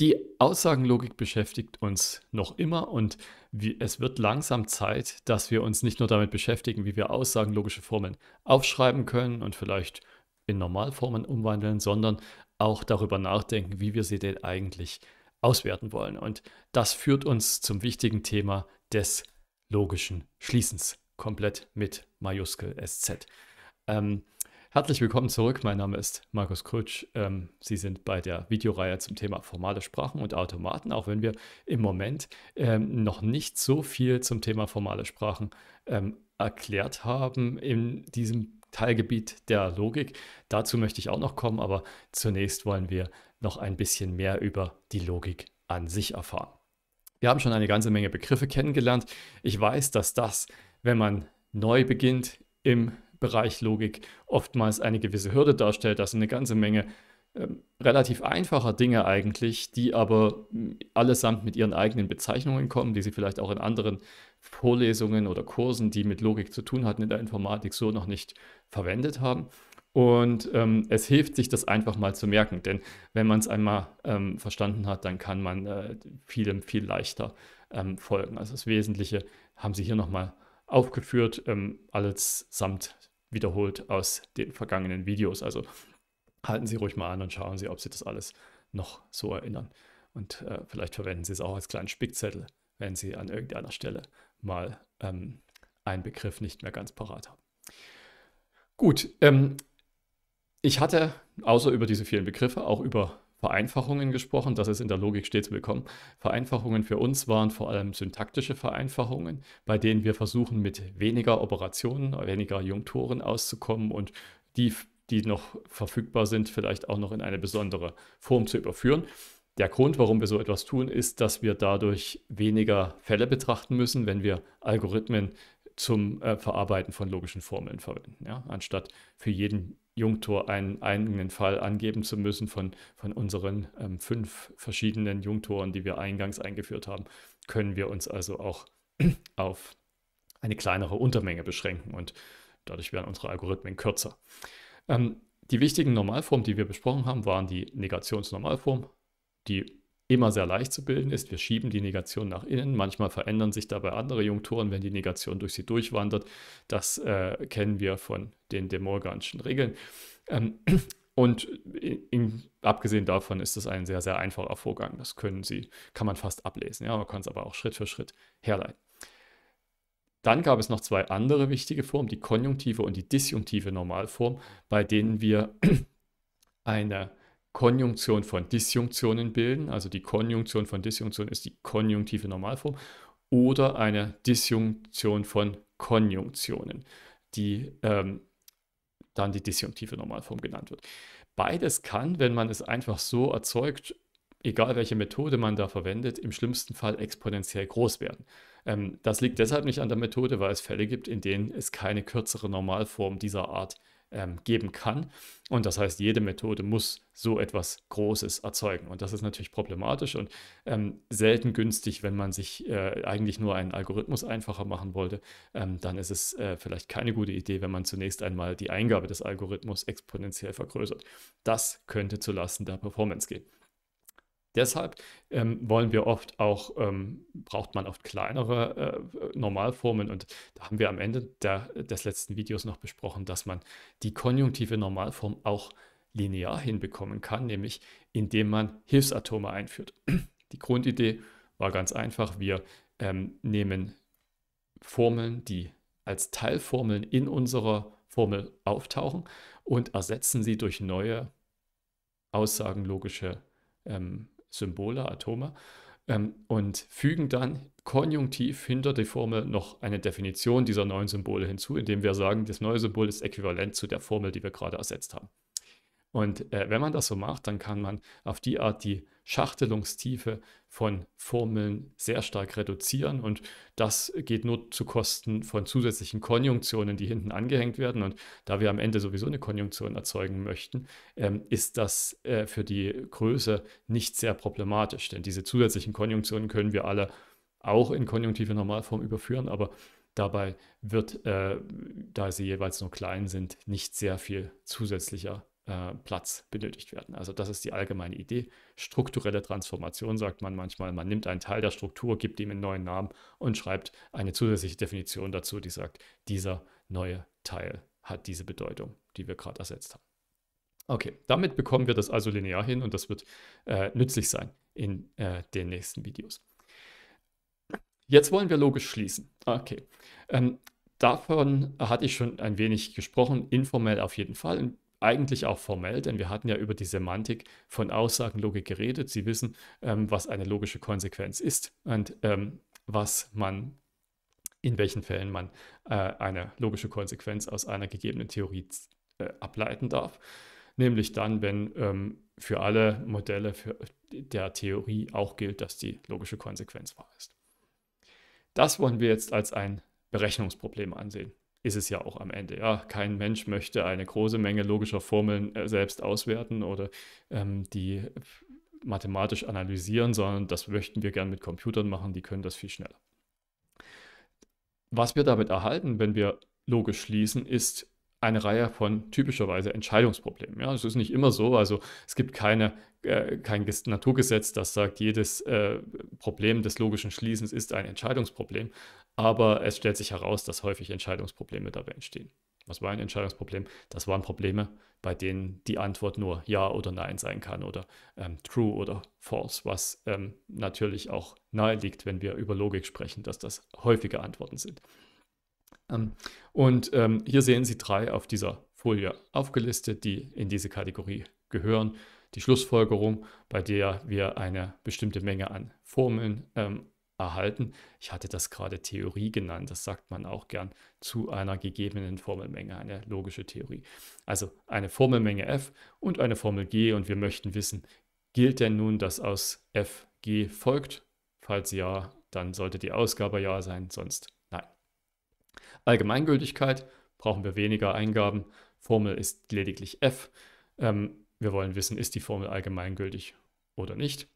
Die Aussagenlogik beschäftigt uns noch immer und es wird langsam Zeit, dass wir uns nicht nur damit beschäftigen, wie wir aussagenlogische Formen aufschreiben können und vielleicht in Normalformen umwandeln, sondern auch darüber nachdenken, wie wir sie denn eigentlich auswerten wollen. Und das führt uns zum wichtigen Thema des logischen Schließens, komplett mit Majuskel SZ. Ähm, Herzlich willkommen zurück. Mein Name ist Markus Krutsch. Ähm, Sie sind bei der Videoreihe zum Thema formale Sprachen und Automaten, auch wenn wir im Moment ähm, noch nicht so viel zum Thema formale Sprachen ähm, erklärt haben in diesem Teilgebiet der Logik. Dazu möchte ich auch noch kommen, aber zunächst wollen wir noch ein bisschen mehr über die Logik an sich erfahren. Wir haben schon eine ganze Menge Begriffe kennengelernt. Ich weiß, dass das, wenn man neu beginnt im Bereich Logik oftmals eine gewisse Hürde darstellt. Also eine ganze Menge ähm, relativ einfacher Dinge eigentlich, die aber hm, allesamt mit ihren eigenen Bezeichnungen kommen, die sie vielleicht auch in anderen Vorlesungen oder Kursen, die mit Logik zu tun hatten in der Informatik, so noch nicht verwendet haben. Und ähm, es hilft sich, das einfach mal zu merken, denn wenn man es einmal ähm, verstanden hat, dann kann man äh, vielem viel leichter ähm, folgen. Also das Wesentliche haben sie hier nochmal aufgeführt, ähm, allesamt wiederholt aus den vergangenen Videos. Also halten Sie ruhig mal an und schauen Sie, ob Sie das alles noch so erinnern. Und äh, vielleicht verwenden Sie es auch als kleinen Spickzettel, wenn Sie an irgendeiner Stelle mal ähm, einen Begriff nicht mehr ganz parat haben. Gut, ähm, ich hatte außer über diese vielen Begriffe auch über Vereinfachungen gesprochen, das ist in der Logik stets willkommen. Vereinfachungen für uns waren vor allem syntaktische Vereinfachungen, bei denen wir versuchen, mit weniger Operationen, weniger Junktoren auszukommen und die, die noch verfügbar sind, vielleicht auch noch in eine besondere Form zu überführen. Der Grund, warum wir so etwas tun, ist, dass wir dadurch weniger Fälle betrachten müssen, wenn wir Algorithmen zum äh, Verarbeiten von logischen Formeln verwenden, ja? anstatt für jeden Jungtor einen eigenen Fall angeben zu müssen von, von unseren ähm, fünf verschiedenen Jungtoren, die wir eingangs eingeführt haben, können wir uns also auch auf eine kleinere Untermenge beschränken und dadurch werden unsere Algorithmen kürzer. Ähm, die wichtigen Normalformen, die wir besprochen haben, waren die Negationsnormalform, die immer sehr leicht zu bilden ist. Wir schieben die Negation nach innen. Manchmal verändern sich dabei andere Junktoren, wenn die Negation durch sie durchwandert. Das äh, kennen wir von den De Morganschen Regeln. Ähm, und in, in, abgesehen davon ist es ein sehr, sehr einfacher Vorgang. Das können Sie, kann man fast ablesen. Ja, man kann es aber auch Schritt für Schritt herleiten. Dann gab es noch zwei andere wichtige Formen, die konjunktive und die disjunktive Normalform, bei denen wir eine Konjunktion von Disjunktionen bilden. Also die Konjunktion von Disjunktion ist die konjunktive Normalform oder eine Disjunktion von Konjunktionen, die ähm, dann die disjunktive Normalform genannt wird. Beides kann, wenn man es einfach so erzeugt, egal welche Methode man da verwendet, im schlimmsten Fall exponentiell groß werden. Ähm, das liegt deshalb nicht an der Methode, weil es Fälle gibt, in denen es keine kürzere Normalform dieser Art gibt ähm, geben kann. Und das heißt, jede Methode muss so etwas Großes erzeugen. Und das ist natürlich problematisch und ähm, selten günstig, wenn man sich äh, eigentlich nur einen Algorithmus einfacher machen wollte. Ähm, dann ist es äh, vielleicht keine gute Idee, wenn man zunächst einmal die Eingabe des Algorithmus exponentiell vergrößert. Das könnte zulasten der Performance gehen. Deshalb ähm, wollen wir oft auch, ähm, braucht man oft kleinere äh, Normalformen und da haben wir am Ende der, des letzten Videos noch besprochen, dass man die konjunktive Normalform auch linear hinbekommen kann, nämlich indem man Hilfsatome einführt. Die Grundidee war ganz einfach, wir ähm, nehmen Formeln, die als Teilformeln in unserer Formel auftauchen und ersetzen sie durch neue aussagenlogische ähm, Symbole, Atome, ähm, und fügen dann konjunktiv hinter die Formel noch eine Definition dieser neuen Symbole hinzu, indem wir sagen, das neue Symbol ist äquivalent zu der Formel, die wir gerade ersetzt haben. Und äh, wenn man das so macht, dann kann man auf die Art die Schachtelungstiefe von Formeln sehr stark reduzieren. Und das geht nur zu Kosten von zusätzlichen Konjunktionen, die hinten angehängt werden. Und da wir am Ende sowieso eine Konjunktion erzeugen möchten, ähm, ist das äh, für die Größe nicht sehr problematisch. Denn diese zusätzlichen Konjunktionen können wir alle auch in konjunktive Normalform überführen, aber dabei wird, äh, da sie jeweils nur klein sind, nicht sehr viel zusätzlicher äh, Platz benötigt werden. Also das ist die allgemeine Idee. Strukturelle Transformation sagt man manchmal. Man nimmt einen Teil der Struktur, gibt ihm einen neuen Namen und schreibt eine zusätzliche Definition dazu, die sagt, dieser neue Teil hat diese Bedeutung, die wir gerade ersetzt haben. Okay, damit bekommen wir das also linear hin und das wird äh, nützlich sein in äh, den nächsten Videos. Jetzt wollen wir logisch schließen. Okay, ähm, davon hatte ich schon ein wenig gesprochen, informell auf jeden Fall. Ein eigentlich auch formell, denn wir hatten ja über die Semantik von Aussagenlogik geredet. Sie wissen, ähm, was eine logische Konsequenz ist und ähm, was man in welchen Fällen man äh, eine logische Konsequenz aus einer gegebenen Theorie äh, ableiten darf. Nämlich dann, wenn ähm, für alle Modelle für äh, der Theorie auch gilt, dass die logische Konsequenz wahr ist. Das wollen wir jetzt als ein Berechnungsproblem ansehen ist es ja auch am Ende. Ja, kein Mensch möchte eine große Menge logischer Formeln äh, selbst auswerten oder ähm, die mathematisch analysieren, sondern das möchten wir gern mit Computern machen, die können das viel schneller. Was wir damit erhalten, wenn wir logisch schließen, ist eine Reihe von typischerweise Entscheidungsproblemen. Ja, es ist nicht immer so, also es gibt keine, äh, kein Naturgesetz, das sagt, jedes äh, Problem des logischen Schließens ist ein Entscheidungsproblem, aber es stellt sich heraus, dass häufig Entscheidungsprobleme dabei entstehen. Was war ein Entscheidungsproblem? Das waren Probleme, bei denen die Antwort nur Ja oder Nein sein kann oder ähm, True oder False, was ähm, natürlich auch nahe liegt, wenn wir über Logik sprechen, dass das häufige Antworten sind. Ähm, und ähm, hier sehen Sie drei auf dieser Folie aufgelistet, die in diese Kategorie gehören. Die Schlussfolgerung, bei der wir eine bestimmte Menge an Formeln ähm, erhalten. Ich hatte das gerade Theorie genannt, das sagt man auch gern zu einer gegebenen Formelmenge, eine logische Theorie. Also eine Formelmenge f und eine Formel g und wir möchten wissen, gilt denn nun, dass aus f g folgt? Falls ja, dann sollte die Ausgabe ja sein, sonst Allgemeingültigkeit brauchen wir weniger Eingaben. Formel ist lediglich f. Ähm, wir wollen wissen, ist die Formel allgemeingültig oder nicht.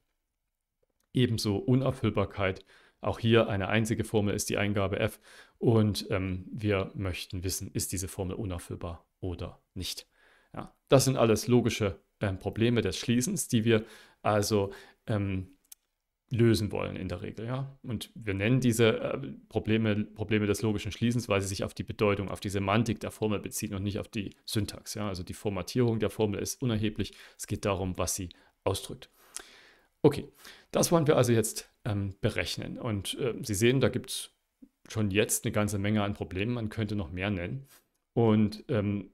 Ebenso Unerfüllbarkeit. Auch hier eine einzige Formel ist die Eingabe f und ähm, wir möchten wissen, ist diese Formel unerfüllbar oder nicht. Ja, das sind alles logische ähm, Probleme des Schließens, die wir also ähm, lösen wollen in der Regel. Ja? Und wir nennen diese äh, Probleme, Probleme des logischen Schließens, weil sie sich auf die Bedeutung, auf die Semantik der Formel beziehen und nicht auf die Syntax. Ja? Also die Formatierung der Formel ist unerheblich. Es geht darum, was sie ausdrückt. Okay, das wollen wir also jetzt ähm, berechnen. Und äh, Sie sehen, da gibt es schon jetzt eine ganze Menge an Problemen. Man könnte noch mehr nennen. Und ähm,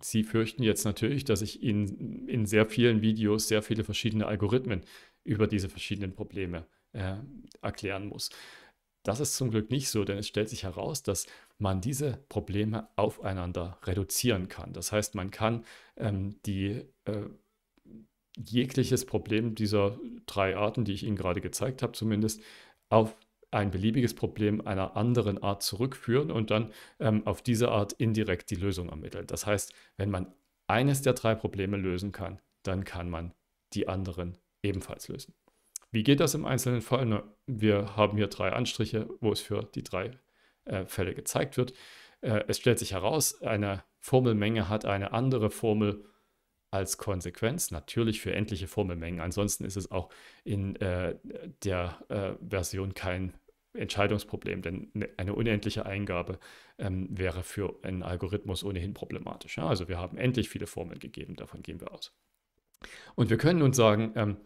Sie fürchten jetzt natürlich, dass ich Ihnen in sehr vielen Videos sehr viele verschiedene Algorithmen über diese verschiedenen Probleme äh, erklären muss. Das ist zum Glück nicht so, denn es stellt sich heraus, dass man diese Probleme aufeinander reduzieren kann. Das heißt, man kann ähm, die äh, jegliches Problem dieser drei Arten, die ich Ihnen gerade gezeigt habe, zumindest auf ein beliebiges Problem einer anderen Art zurückführen und dann ähm, auf diese Art indirekt die Lösung ermitteln. Das heißt, wenn man eines der drei Probleme lösen kann, dann kann man die anderen ebenfalls lösen. Wie geht das im einzelnen Fall? Na, wir haben hier drei Anstriche, wo es für die drei äh, Fälle gezeigt wird. Äh, es stellt sich heraus, eine Formelmenge hat eine andere Formel als Konsequenz, natürlich für endliche Formelmengen. Ansonsten ist es auch in äh, der äh, Version kein Entscheidungsproblem, denn ne, eine unendliche Eingabe ähm, wäre für einen Algorithmus ohnehin problematisch. Ja? Also wir haben endlich viele Formeln gegeben, davon gehen wir aus. Und wir können nun sagen, ähm,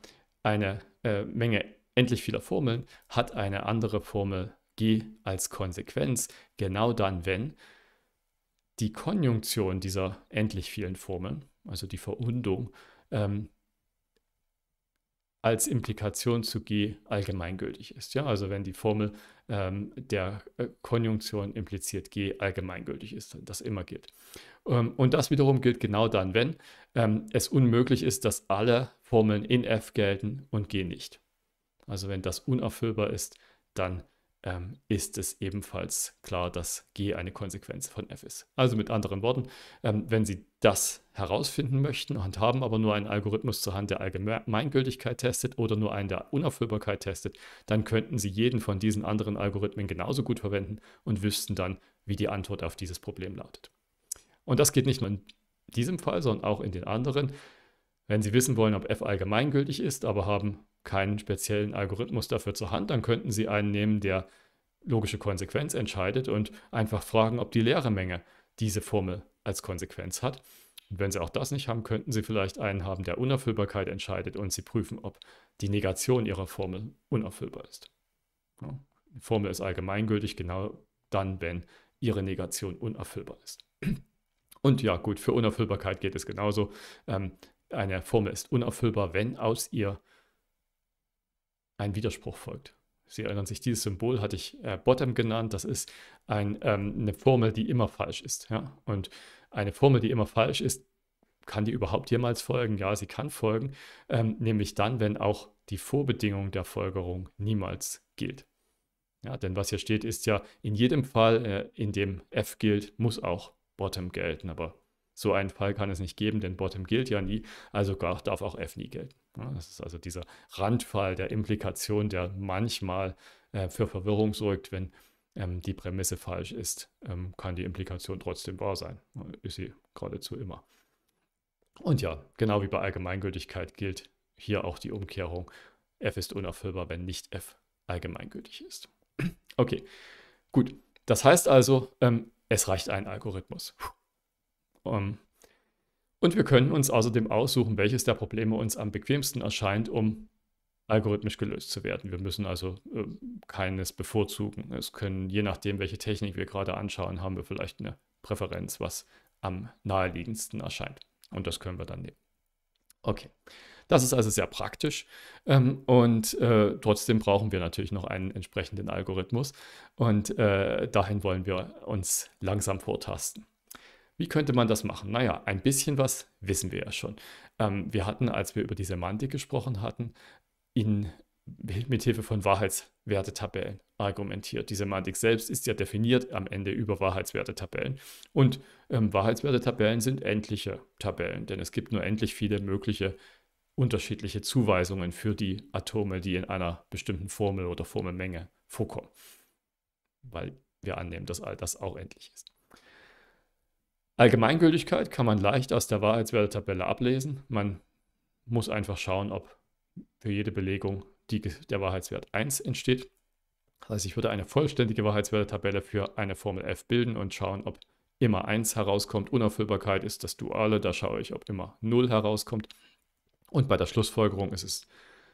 eine äh, Menge endlich vieler Formeln hat eine andere Formel g als Konsequenz, genau dann, wenn die Konjunktion dieser endlich vielen Formeln, also die Verundung, ähm, als Implikation zu g allgemeingültig ist. Ja? Also wenn die Formel ähm, der äh, Konjunktion impliziert G allgemeingültig ist, das immer gilt. Ähm, und das wiederum gilt genau dann, wenn ähm, es unmöglich ist, dass alle Formeln in F gelten und G nicht. Also wenn das unerfüllbar ist, dann gilt ähm, ist es ebenfalls klar, dass G eine Konsequenz von F ist. Also mit anderen Worten, ähm, wenn Sie das herausfinden möchten und haben aber nur einen Algorithmus zur Hand, der Allgemeingültigkeit testet oder nur einen, der Unerfüllbarkeit testet, dann könnten Sie jeden von diesen anderen Algorithmen genauso gut verwenden und wüssten dann, wie die Antwort auf dieses Problem lautet. Und das geht nicht nur in diesem Fall, sondern auch in den anderen. Wenn Sie wissen wollen, ob f allgemeingültig ist, aber haben keinen speziellen Algorithmus dafür zur Hand, dann könnten Sie einen nehmen, der logische Konsequenz entscheidet und einfach fragen, ob die leere Menge diese Formel als Konsequenz hat. Und wenn Sie auch das nicht haben, könnten Sie vielleicht einen haben, der Unerfüllbarkeit entscheidet und Sie prüfen, ob die Negation Ihrer Formel unerfüllbar ist. Ja. Die Formel ist allgemeingültig genau dann, wenn Ihre Negation unerfüllbar ist. Und ja, gut, für Unerfüllbarkeit geht es genauso. Ähm, eine Formel ist unerfüllbar, wenn aus ihr ein Widerspruch folgt. Sie erinnern sich, dieses Symbol hatte ich äh, Bottom genannt. Das ist ein, ähm, eine Formel, die immer falsch ist. Ja? Und eine Formel, die immer falsch ist, kann die überhaupt jemals folgen? Ja, sie kann folgen, ähm, nämlich dann, wenn auch die Vorbedingung der Folgerung niemals gilt. Ja, denn was hier steht, ist ja in jedem Fall, äh, in dem f gilt, muss auch Bottom gelten. Aber so einen Fall kann es nicht geben, denn Bottom gilt ja nie, also darf auch F nie gelten. Das ist also dieser Randfall der Implikation, der manchmal äh, für Verwirrung sorgt, wenn ähm, die Prämisse falsch ist, ähm, kann die Implikation trotzdem wahr sein. Ist sie geradezu immer. Und ja, genau wie bei Allgemeingültigkeit gilt hier auch die Umkehrung. F ist unerfüllbar, wenn nicht F allgemeingültig ist. Okay, gut. Das heißt also, ähm, es reicht ein Algorithmus. Puh. Ähm, und wir können uns außerdem aussuchen, welches der Probleme uns am bequemsten erscheint, um algorithmisch gelöst zu werden. Wir müssen also äh, keines bevorzugen. Es können, je nachdem, welche Technik wir gerade anschauen, haben wir vielleicht eine Präferenz, was am naheliegendsten erscheint. Und das können wir dann nehmen. Okay, das ist also sehr praktisch. Ähm, und äh, trotzdem brauchen wir natürlich noch einen entsprechenden Algorithmus. Und äh, dahin wollen wir uns langsam vortasten. Wie könnte man das machen? Naja, ein bisschen was wissen wir ja schon. Ähm, wir hatten, als wir über die Semantik gesprochen hatten, in mit Hilfe von Wahrheitswertetabellen argumentiert. Die Semantik selbst ist ja definiert am Ende über Wahrheitswertetabellen. Und ähm, Wahrheitswertetabellen sind endliche Tabellen, denn es gibt nur endlich viele mögliche unterschiedliche Zuweisungen für die Atome, die in einer bestimmten Formel oder Formelmenge vorkommen. Weil wir annehmen, dass all das auch endlich ist. Allgemeingültigkeit kann man leicht aus der Wahrheitswertetabelle ablesen. Man muss einfach schauen, ob für jede Belegung die, der Wahrheitswert 1 entsteht. Das also heißt, ich würde eine vollständige Wahrheitswertetabelle für eine Formel f bilden und schauen, ob immer 1 herauskommt. Unerfüllbarkeit ist das Duale, da schaue ich, ob immer 0 herauskommt. Und bei der Schlussfolgerung ist es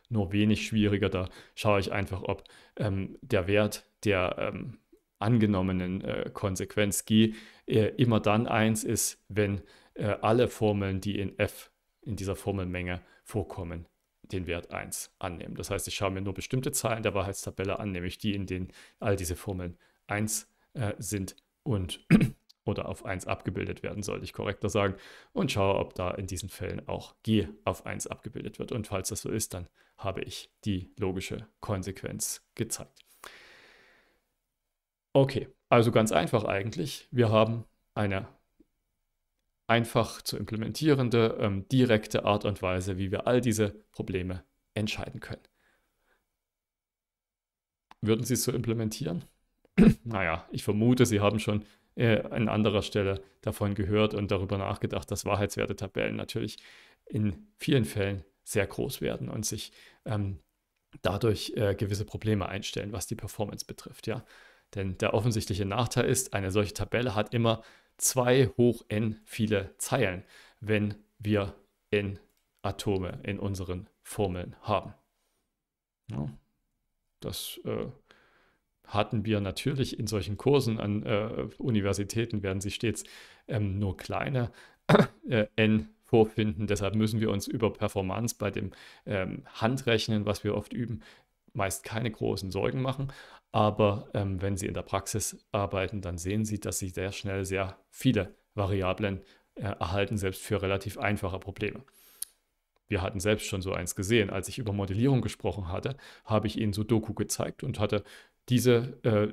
nur wenig schwieriger, da schaue ich einfach, ob ähm, der Wert, der ähm, angenommenen äh, Konsequenz G äh, immer dann 1 ist, wenn äh, alle Formeln, die in f in dieser Formelmenge vorkommen, den Wert 1 annehmen. Das heißt, ich schaue mir nur bestimmte Zahlen der Wahrheitstabelle an, nämlich die, in denen all diese Formeln 1 äh, sind und oder auf 1 abgebildet werden, sollte ich korrekter sagen, und schaue, ob da in diesen Fällen auch g auf 1 abgebildet wird. Und falls das so ist, dann habe ich die logische Konsequenz gezeigt. Okay, also ganz einfach eigentlich. Wir haben eine einfach zu implementierende, ähm, direkte Art und Weise, wie wir all diese Probleme entscheiden können. Würden Sie es so implementieren? naja, ich vermute, Sie haben schon äh, an anderer Stelle davon gehört und darüber nachgedacht, dass Wahrheitswertetabellen natürlich in vielen Fällen sehr groß werden und sich ähm, dadurch äh, gewisse Probleme einstellen, was die Performance betrifft. Ja, denn der offensichtliche Nachteil ist, eine solche Tabelle hat immer 2 hoch n viele Zeilen, wenn wir n Atome in unseren Formeln haben. Ja, das äh, hatten wir natürlich in solchen Kursen an äh, Universitäten, werden sie stets ähm, nur kleine äh, n vorfinden. Deshalb müssen wir uns über Performance bei dem ähm, Handrechnen, was wir oft üben, meist keine großen Sorgen machen. Aber ähm, wenn Sie in der Praxis arbeiten, dann sehen Sie, dass Sie sehr schnell sehr viele Variablen äh, erhalten, selbst für relativ einfache Probleme. Wir hatten selbst schon so eins gesehen. Als ich über Modellierung gesprochen hatte, habe ich Ihnen Sudoku gezeigt und hatte diese, äh,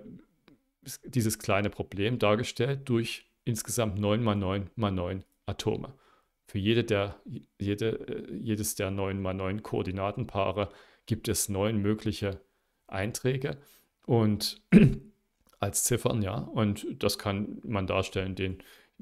dieses kleine Problem dargestellt durch insgesamt 9 mal 9 mal 9 Atome. Für jede der, jede, äh, jedes der 9 mal 9 Koordinatenpaare gibt es neun mögliche Einträge und als Ziffern, ja, und das kann man darstellen, den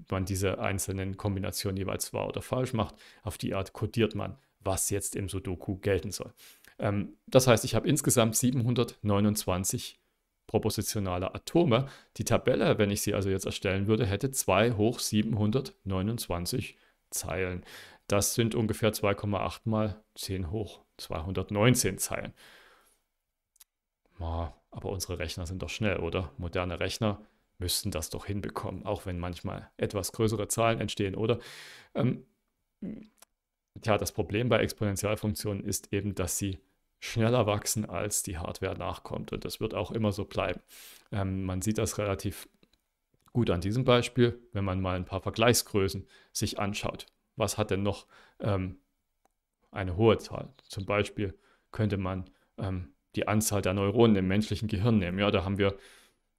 man diese einzelnen Kombinationen jeweils wahr oder falsch macht. Auf die Art kodiert man, was jetzt im Sudoku gelten soll. Ähm, das heißt, ich habe insgesamt 729 propositionale Atome. Die Tabelle, wenn ich sie also jetzt erstellen würde, hätte 2 hoch 729 Zeilen. Das sind ungefähr 2,8 mal 10 hoch 219 Zeilen. aber unsere Rechner sind doch schnell, oder? Moderne Rechner müssten das doch hinbekommen, auch wenn manchmal etwas größere Zahlen entstehen, oder? Ähm, ja, das Problem bei Exponentialfunktionen ist eben, dass sie schneller wachsen, als die Hardware nachkommt. Und das wird auch immer so bleiben. Ähm, man sieht das relativ gut an diesem Beispiel, wenn man mal ein paar Vergleichsgrößen sich anschaut. Was hat denn noch ähm, eine hohe Zahl. Zum Beispiel könnte man ähm, die Anzahl der Neuronen im menschlichen Gehirn nehmen. Ja, da haben wir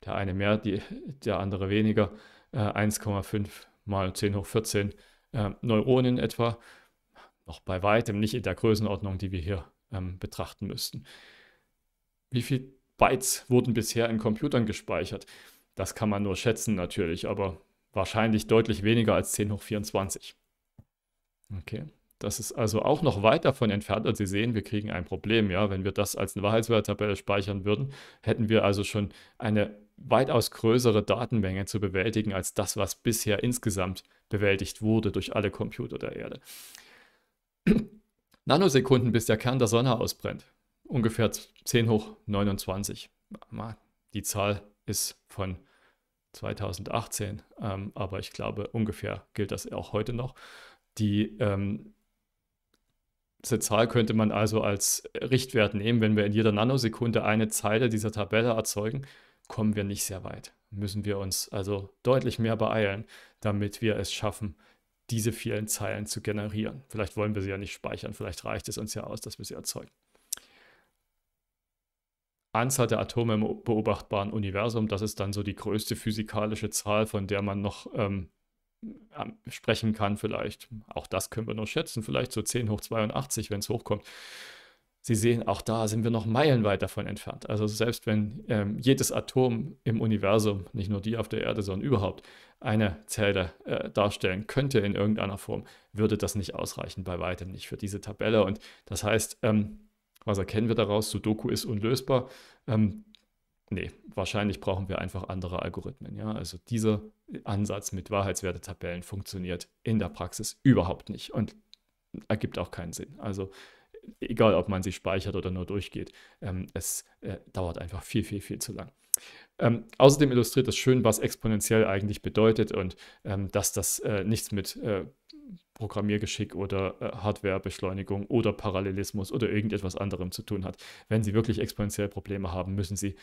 der eine mehr, die, der andere weniger, äh, 1,5 mal 10 hoch 14 äh, Neuronen etwa. Noch bei weitem nicht in der Größenordnung, die wir hier ähm, betrachten müssten. Wie viele Bytes wurden bisher in Computern gespeichert? Das kann man nur schätzen natürlich, aber wahrscheinlich deutlich weniger als 10 hoch 24. Okay. Das ist also auch noch weit davon entfernt. Und Sie sehen, wir kriegen ein Problem. Ja? Wenn wir das als eine Wahrheitswerttabelle speichern würden, hätten wir also schon eine weitaus größere Datenmenge zu bewältigen als das, was bisher insgesamt bewältigt wurde durch alle Computer der Erde. Nanosekunden, bis der Kern der Sonne ausbrennt. Ungefähr 10 hoch 29. Die Zahl ist von 2018, ähm, aber ich glaube, ungefähr gilt das auch heute noch. Die ähm, diese Zahl könnte man also als Richtwert nehmen. Wenn wir in jeder Nanosekunde eine Zeile dieser Tabelle erzeugen, kommen wir nicht sehr weit. Müssen wir uns also deutlich mehr beeilen, damit wir es schaffen, diese vielen Zeilen zu generieren. Vielleicht wollen wir sie ja nicht speichern, vielleicht reicht es uns ja aus, dass wir sie erzeugen. Anzahl der Atome im beobachtbaren Universum, das ist dann so die größte physikalische Zahl, von der man noch ähm, ähm, sprechen kann vielleicht. Auch das können wir nur schätzen, vielleicht so 10 hoch 82, wenn es hochkommt. Sie sehen, auch da sind wir noch meilenweit davon entfernt. Also selbst wenn ähm, jedes Atom im Universum, nicht nur die auf der Erde, sondern überhaupt eine Zelle äh, darstellen könnte in irgendeiner Form, würde das nicht ausreichen, bei weitem nicht für diese Tabelle. Und das heißt, ähm, was erkennen wir daraus? Sudoku ist unlösbar. Ähm, nee, wahrscheinlich brauchen wir einfach andere Algorithmen. Ja? Also dieser Ansatz mit Wahrheitswertetabellen funktioniert in der Praxis überhaupt nicht und ergibt auch keinen Sinn. Also egal, ob man sie speichert oder nur durchgeht, ähm, es äh, dauert einfach viel, viel, viel zu lang. Ähm, außerdem illustriert das schön, was exponentiell eigentlich bedeutet und ähm, dass das äh, nichts mit äh, Programmiergeschick oder äh, Hardwarebeschleunigung oder Parallelismus oder irgendetwas anderem zu tun hat. Wenn Sie wirklich exponentiell Probleme haben, müssen Sie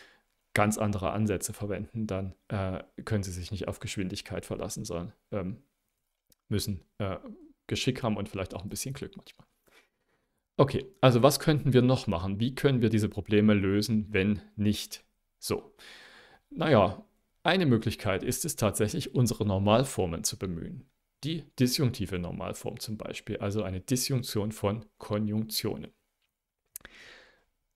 ganz andere Ansätze verwenden, dann äh, können sie sich nicht auf Geschwindigkeit verlassen, sondern ähm, müssen äh, Geschick haben und vielleicht auch ein bisschen Glück manchmal. Okay, also was könnten wir noch machen? Wie können wir diese Probleme lösen, wenn nicht so? Naja, eine Möglichkeit ist es tatsächlich, unsere Normalformen zu bemühen. Die disjunktive Normalform zum Beispiel, also eine Disjunktion von Konjunktionen.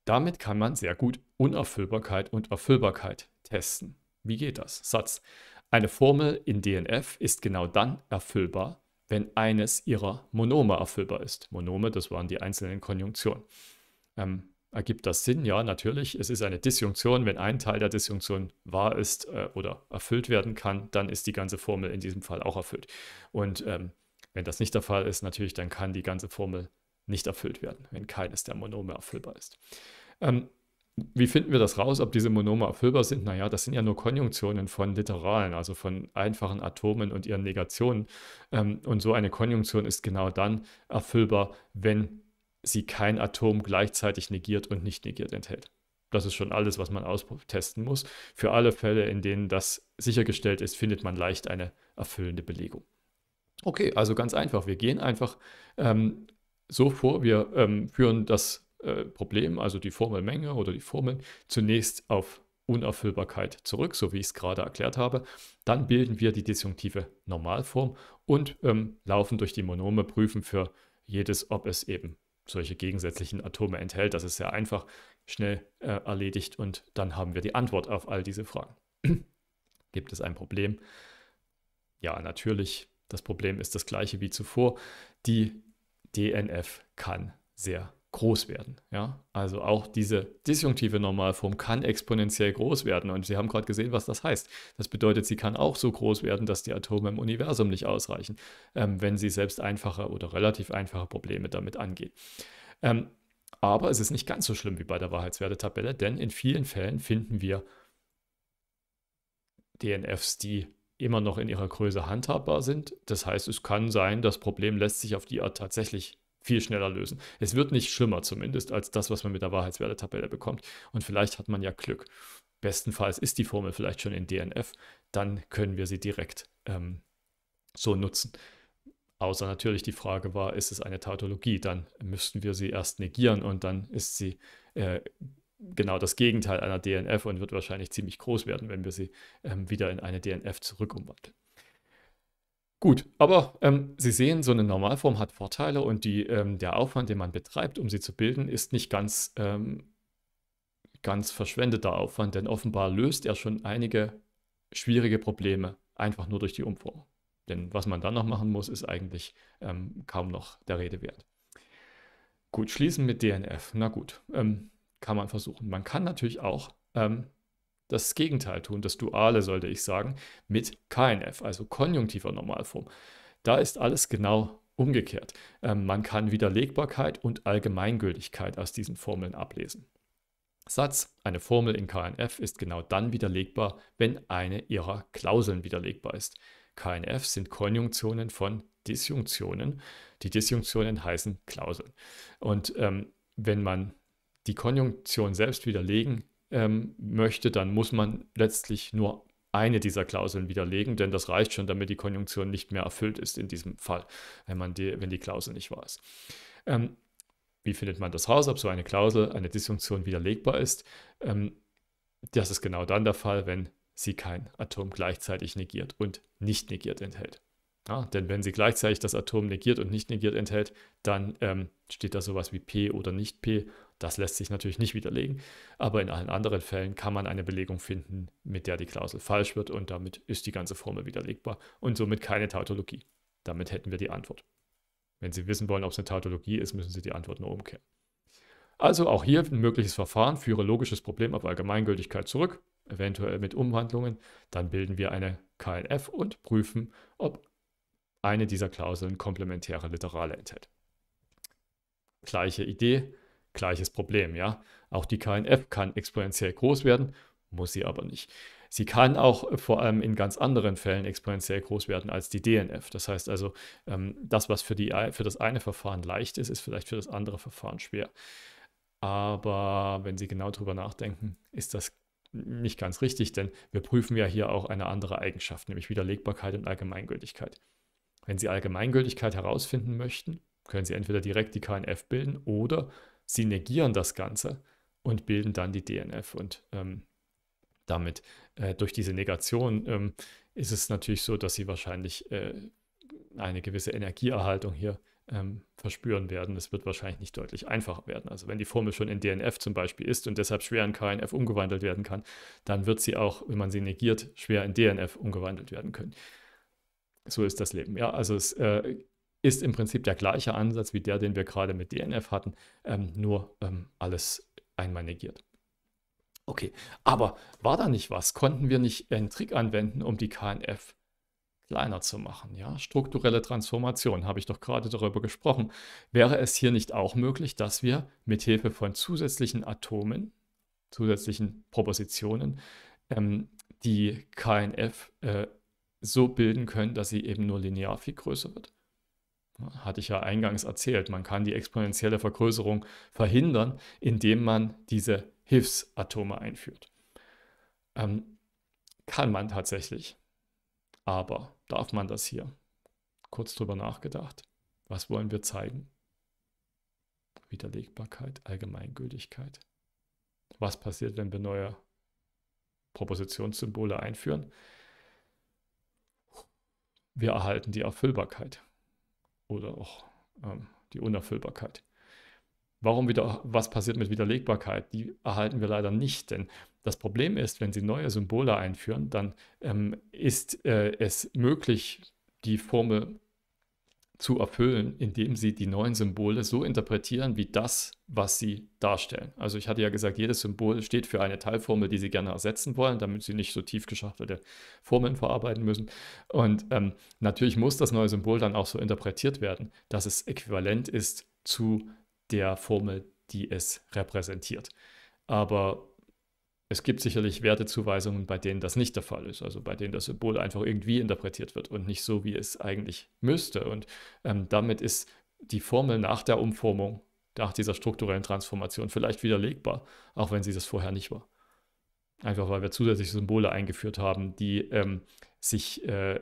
Damit kann man sehr gut Unerfüllbarkeit und Erfüllbarkeit testen. Wie geht das? Satz. Eine Formel in DNF ist genau dann erfüllbar, wenn eines ihrer Monome erfüllbar ist. Monome, das waren die einzelnen Konjunktionen. Ähm, ergibt das Sinn? Ja, natürlich. Es ist eine Disjunktion. Wenn ein Teil der Disjunktion wahr ist äh, oder erfüllt werden kann, dann ist die ganze Formel in diesem Fall auch erfüllt. Und ähm, wenn das nicht der Fall ist, natürlich, dann kann die ganze Formel nicht erfüllt werden, wenn keines der Monome erfüllbar ist. Ähm, wie finden wir das raus, ob diese Monome erfüllbar sind? Naja, das sind ja nur Konjunktionen von Literalen, also von einfachen Atomen und ihren Negationen. Ähm, und so eine Konjunktion ist genau dann erfüllbar, wenn sie kein Atom gleichzeitig negiert und nicht negiert enthält. Das ist schon alles, was man austesten muss. Für alle Fälle, in denen das sichergestellt ist, findet man leicht eine erfüllende Belegung. Okay, also ganz einfach. Wir gehen einfach ähm, so vor, wir ähm, führen das äh, Problem, also die Formelmenge oder die Formeln, zunächst auf Unerfüllbarkeit zurück, so wie ich es gerade erklärt habe. Dann bilden wir die disjunktive Normalform und ähm, laufen durch die Monome, prüfen für jedes, ob es eben solche gegensätzlichen Atome enthält. Das ist sehr einfach, schnell äh, erledigt und dann haben wir die Antwort auf all diese Fragen. Gibt es ein Problem? Ja, natürlich. Das Problem ist das gleiche wie zuvor. Die DNF kann sehr groß werden. Ja? Also auch diese disjunktive Normalform kann exponentiell groß werden. Und Sie haben gerade gesehen, was das heißt. Das bedeutet, sie kann auch so groß werden, dass die Atome im Universum nicht ausreichen, ähm, wenn Sie selbst einfache oder relativ einfache Probleme damit angehen. Ähm, aber es ist nicht ganz so schlimm wie bei der Wahrheitswertetabelle, denn in vielen Fällen finden wir DNFs, die immer noch in ihrer Größe handhabbar sind. Das heißt, es kann sein, das Problem lässt sich auf die Art tatsächlich viel schneller lösen. Es wird nicht schlimmer zumindest als das, was man mit der Wahrheitswertetabelle bekommt. Und vielleicht hat man ja Glück. Bestenfalls ist die Formel vielleicht schon in DNF, dann können wir sie direkt ähm, so nutzen. Außer natürlich die Frage war, ist es eine Tautologie? Dann müssten wir sie erst negieren und dann ist sie äh, genau das Gegenteil einer DNF und wird wahrscheinlich ziemlich groß werden, wenn wir sie ähm, wieder in eine DNF zurückumwandeln. Gut, aber ähm, Sie sehen, so eine Normalform hat Vorteile und die, ähm, der Aufwand, den man betreibt, um sie zu bilden, ist nicht ganz, ähm, ganz verschwendeter Aufwand, denn offenbar löst er schon einige schwierige Probleme einfach nur durch die Umformung. Denn was man dann noch machen muss, ist eigentlich ähm, kaum noch der Rede wert. Gut, schließen mit DNF. Na gut, ähm, kann man versuchen. Man kann natürlich auch ähm, das Gegenteil tun, das Duale sollte ich sagen, mit KNF, also konjunktiver Normalform. Da ist alles genau umgekehrt. Ähm, man kann Widerlegbarkeit und Allgemeingültigkeit aus diesen Formeln ablesen. Satz, eine Formel in KNF ist genau dann widerlegbar, wenn eine ihrer Klauseln widerlegbar ist. KNF sind Konjunktionen von Disjunktionen. Die Disjunktionen heißen Klauseln. Und ähm, wenn man die Konjunktion selbst widerlegen ähm, möchte, dann muss man letztlich nur eine dieser Klauseln widerlegen, denn das reicht schon, damit die Konjunktion nicht mehr erfüllt ist in diesem Fall, wenn, man die, wenn die Klausel nicht wahr ist. Ähm, wie findet man das raus, ob so eine Klausel, eine Disjunktion widerlegbar ist? Ähm, das ist genau dann der Fall, wenn sie kein Atom gleichzeitig negiert und nicht negiert enthält. Ja, denn wenn sie gleichzeitig das Atom negiert und nicht negiert enthält, dann ähm, steht da sowas wie P oder nicht P das lässt sich natürlich nicht widerlegen, aber in allen anderen Fällen kann man eine Belegung finden, mit der die Klausel falsch wird und damit ist die ganze Formel widerlegbar und somit keine Tautologie. Damit hätten wir die Antwort. Wenn Sie wissen wollen, ob es eine Tautologie ist, müssen Sie die Antwort nur umkehren. Also auch hier ein mögliches Verfahren, führe logisches Problem auf Allgemeingültigkeit zurück, eventuell mit Umwandlungen, dann bilden wir eine KNF und prüfen, ob eine dieser Klauseln komplementäre Literale enthält. Gleiche Idee, Gleiches Problem, ja. Auch die KNF kann exponentiell groß werden, muss sie aber nicht. Sie kann auch äh, vor allem in ganz anderen Fällen exponentiell groß werden als die DNF. Das heißt also, ähm, das, was für, die, für das eine Verfahren leicht ist, ist vielleicht für das andere Verfahren schwer. Aber wenn Sie genau darüber nachdenken, ist das nicht ganz richtig, denn wir prüfen ja hier auch eine andere Eigenschaft, nämlich Widerlegbarkeit und Allgemeingültigkeit. Wenn Sie Allgemeingültigkeit herausfinden möchten, können Sie entweder direkt die KNF bilden oder Sie negieren das Ganze und bilden dann die DNF. Und ähm, damit äh, durch diese Negation ähm, ist es natürlich so, dass sie wahrscheinlich äh, eine gewisse Energieerhaltung hier ähm, verspüren werden. Es wird wahrscheinlich nicht deutlich einfacher werden. Also wenn die Formel schon in DNF zum Beispiel ist und deshalb schwer in KNF umgewandelt werden kann, dann wird sie auch, wenn man sie negiert, schwer in DNF umgewandelt werden können. So ist das Leben. Ja, also es äh, ist im Prinzip der gleiche Ansatz wie der, den wir gerade mit DNF hatten, ähm, nur ähm, alles einmal negiert. Okay, aber war da nicht was? Konnten wir nicht einen Trick anwenden, um die KNF kleiner zu machen? Ja, strukturelle Transformation, habe ich doch gerade darüber gesprochen. Wäre es hier nicht auch möglich, dass wir mithilfe von zusätzlichen Atomen, zusätzlichen Propositionen, ähm, die KNF äh, so bilden können, dass sie eben nur linear viel größer wird? Hatte ich ja eingangs erzählt. Man kann die exponentielle Vergrößerung verhindern, indem man diese Hilfsatome einführt. Ähm, kann man tatsächlich. Aber darf man das hier? Kurz drüber nachgedacht. Was wollen wir zeigen? Widerlegbarkeit, Allgemeingültigkeit. Was passiert, wenn wir neue Propositionssymbole einführen? Wir erhalten die Erfüllbarkeit oder auch ähm, die Unerfüllbarkeit. Warum wieder, was passiert mit Widerlegbarkeit? Die erhalten wir leider nicht, denn das Problem ist, wenn Sie neue Symbole einführen, dann ähm, ist äh, es möglich, die Formel zu erfüllen, indem sie die neuen Symbole so interpretieren wie das, was sie darstellen. Also ich hatte ja gesagt, jedes Symbol steht für eine Teilformel, die sie gerne ersetzen wollen, damit sie nicht so tief geschachtelte Formeln verarbeiten müssen. Und ähm, natürlich muss das neue Symbol dann auch so interpretiert werden, dass es äquivalent ist zu der Formel, die es repräsentiert. Aber es gibt sicherlich Wertezuweisungen, bei denen das nicht der Fall ist, also bei denen das Symbol einfach irgendwie interpretiert wird und nicht so, wie es eigentlich müsste. Und ähm, damit ist die Formel nach der Umformung, nach dieser strukturellen Transformation vielleicht widerlegbar, auch wenn sie das vorher nicht war. Einfach weil wir zusätzliche Symbole eingeführt haben, die ähm, sich äh,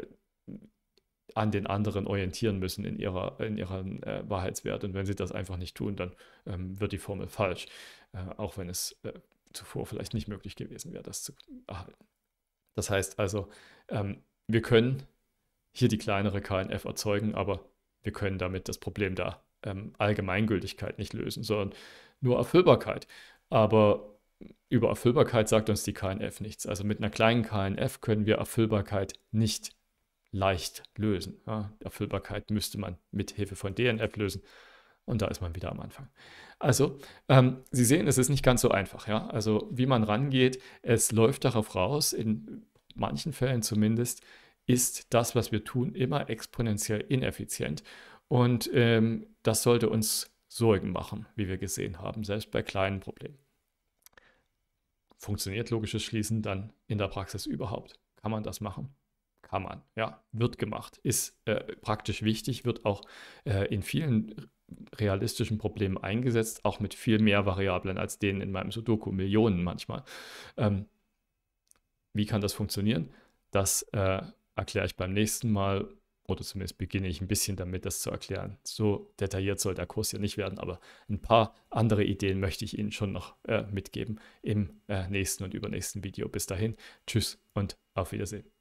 an den anderen orientieren müssen in ihrer in ihrem äh, Wahrheitswert. Und wenn sie das einfach nicht tun, dann ähm, wird die Formel falsch, äh, auch wenn es äh, zuvor vielleicht nicht möglich gewesen wäre, das zu erhalten. Das heißt also, ähm, wir können hier die kleinere KNF erzeugen, aber wir können damit das Problem der ähm, Allgemeingültigkeit nicht lösen, sondern nur Erfüllbarkeit. Aber über Erfüllbarkeit sagt uns die KNF nichts. Also mit einer kleinen KNF können wir Erfüllbarkeit nicht leicht lösen. Ja, Erfüllbarkeit müsste man mit Hilfe von DNF lösen. Und da ist man wieder am Anfang. Also, ähm, Sie sehen, es ist nicht ganz so einfach. Ja? Also, wie man rangeht, es läuft darauf raus, in manchen Fällen zumindest, ist das, was wir tun, immer exponentiell ineffizient. Und ähm, das sollte uns Sorgen machen, wie wir gesehen haben, selbst bei kleinen Problemen. Funktioniert logisches Schließen dann in der Praxis überhaupt? Kann man das machen? Kann man, ja, wird gemacht, ist äh, praktisch wichtig, wird auch äh, in vielen realistischen Problemen eingesetzt, auch mit viel mehr Variablen als denen in meinem Sudoku, Millionen manchmal. Ähm, wie kann das funktionieren? Das äh, erkläre ich beim nächsten Mal oder zumindest beginne ich ein bisschen damit, das zu erklären. So detailliert soll der Kurs ja nicht werden, aber ein paar andere Ideen möchte ich Ihnen schon noch äh, mitgeben im äh, nächsten und übernächsten Video. Bis dahin, tschüss und auf Wiedersehen.